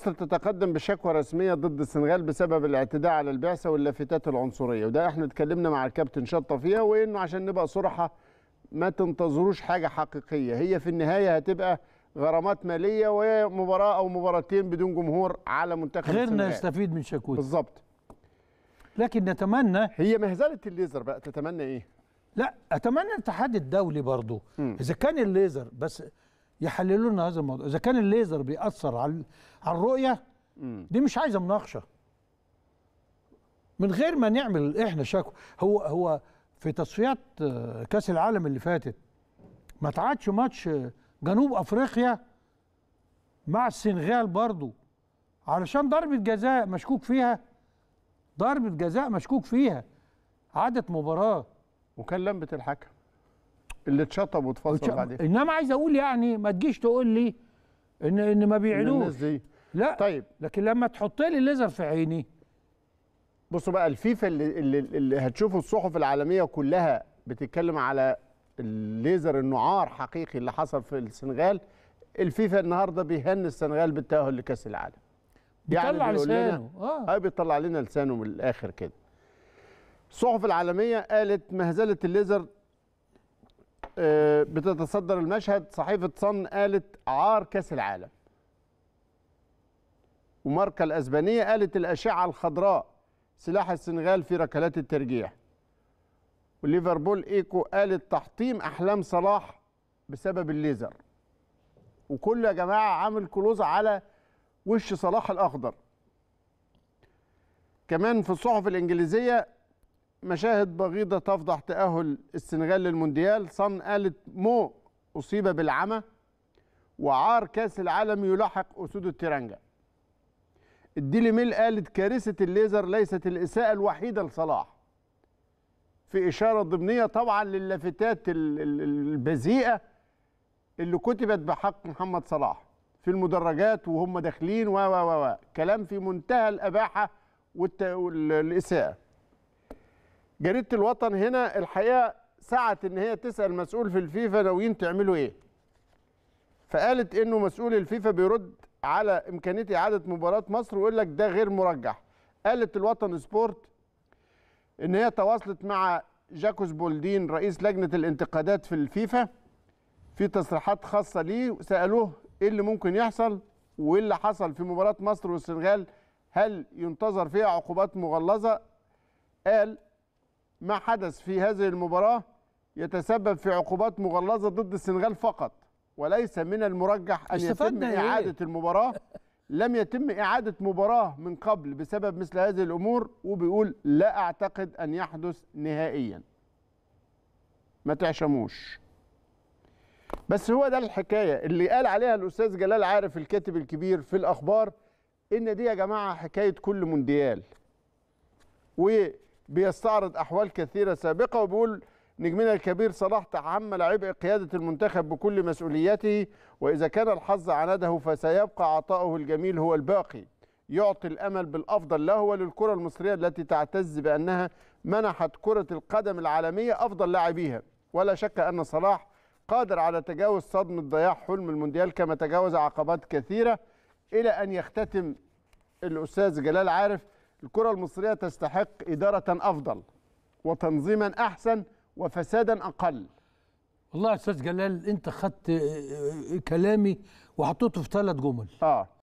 مصر تتقدم بشكوى رسميه ضد السنغال بسبب الاعتداء على البعثه واللافتات العنصريه وده احنا اتكلمنا مع الكابتن شطه فيها وانه عشان نبقى صراحه ما تنتظروش حاجه حقيقيه هي في النهايه هتبقى غرامات ماليه وهي مباراه او مباراتين بدون جمهور على منتخب غيرنا السنغال غيرنا يستفيد من شكوى بالظبط لكن نتمنى هي مهزله الليزر بقى تتمنى ايه لا اتمنى الاتحاد الدولي برضه اذا كان الليزر بس يحللوا لنا هذا الموضوع اذا كان الليزر بيأثر على الرؤيه دي مش عايزه مناقشه من غير ما نعمل احنا شكوى هو هو في تصفيات آه، كاس العالم اللي فاتت ما اتعادش ماتش آه، جنوب افريقيا مع السنغال برضو علشان ضربه جزاء مشكوك فيها ضربه جزاء مشكوك فيها عادت مباراه وكان لمبه الحكم اللي اتشطب واتفصل بعدين انما عايز اقول يعني ما تجيش تقول لي ان ان ما بيعينوش دي لا طيب لكن لما تحط لي الليزر في عيني بصوا بقى الفيفا اللي, اللي, اللي هتشوفوا الصحف العالميه كلها بتتكلم على الليزر النعار حقيقي اللي حصل في السنغال الفيفا النهارده بيهن السنغال بالتاهل لكاس العالم يعني بيطلع لسانه آه. اه بيطلع لنا لسانه من الاخر كده الصحف العالميه قالت مهزله الليزر آه، بتتصدر المشهد صحيفة صن قالت عار كأس العالم وماركة الأسبانية قالت الأشعة الخضراء سلاح السنغال في ركلات الترجيح وليفربول ايكو قالت تحطيم أحلام صلاح بسبب الليزر وكل يا جماعة عامل كلوز على وش صلاح الأخضر كمان في الصحف الإنجليزية مشاهد بغيضة تفضح تأهل السنغال للمونديال صن قالت مو أصيب بالعمى وعار كاس العالم يلاحق أسود التيرانجا الديلي ميل قالت كارثة الليزر ليست الإساءة الوحيدة لصلاح في إشارة ضمنية طبعا للافتات البذيئة اللي كتبت بحق محمد صلاح في المدرجات وهم داخلين و و و كلام في منتهى الاباحه والإساءة جريده الوطن هنا الحقيقه سعت ان هي تسال مسؤول في الفيفا ناويين تعملوا ايه فقالت انه مسؤول الفيفا بيرد على امكانيه اعاده مباراه مصر ويقول لك ده غير مرجح قالت الوطن سبورت ان هي تواصلت مع جاكوس بولدين رئيس لجنه الانتقادات في الفيفا في تصريحات خاصه ليه سالوه ايه اللي ممكن يحصل وايه اللي حصل في مباراه مصر والسنغال هل ينتظر فيها عقوبات مغلظه قال ما حدث في هذه المباراة يتسبب في عقوبات مغلظة ضد السنغال فقط وليس من المرجح أن يتم يعني. إعادة إيه؟ المباراة لم يتم إعادة مباراة من قبل بسبب مثل هذه الأمور وبيقول لا أعتقد أن يحدث نهائيا ما تعشموش بس هو ده الحكاية اللي قال عليها الأستاذ جلال عارف الكاتب الكبير في الأخبار إن دي يا جماعة حكاية كل مونديال و بيستعرض احوال كثيره سابقه وبيقول نجمنا الكبير صلاح تحمل عبء قياده المنتخب بكل مسؤولياته واذا كان الحظ عنده فسيبقى عطاؤه الجميل هو الباقي يعطي الامل بالافضل له وللكره المصريه التي تعتز بانها منحت كره القدم العالميه افضل لاعبيها ولا شك ان صلاح قادر على تجاوز صدمه ضياع حلم المونديال كما تجاوز عقبات كثيره الى ان يختتم الاستاذ جلال عارف الكرة المصرية تستحق إدارة أفضل وتنظيما أحسن وفسادا أقل والله يا أستاذ جلال أنت خدت آه، آه، كلامي وحطيته في ثلاث جمل آه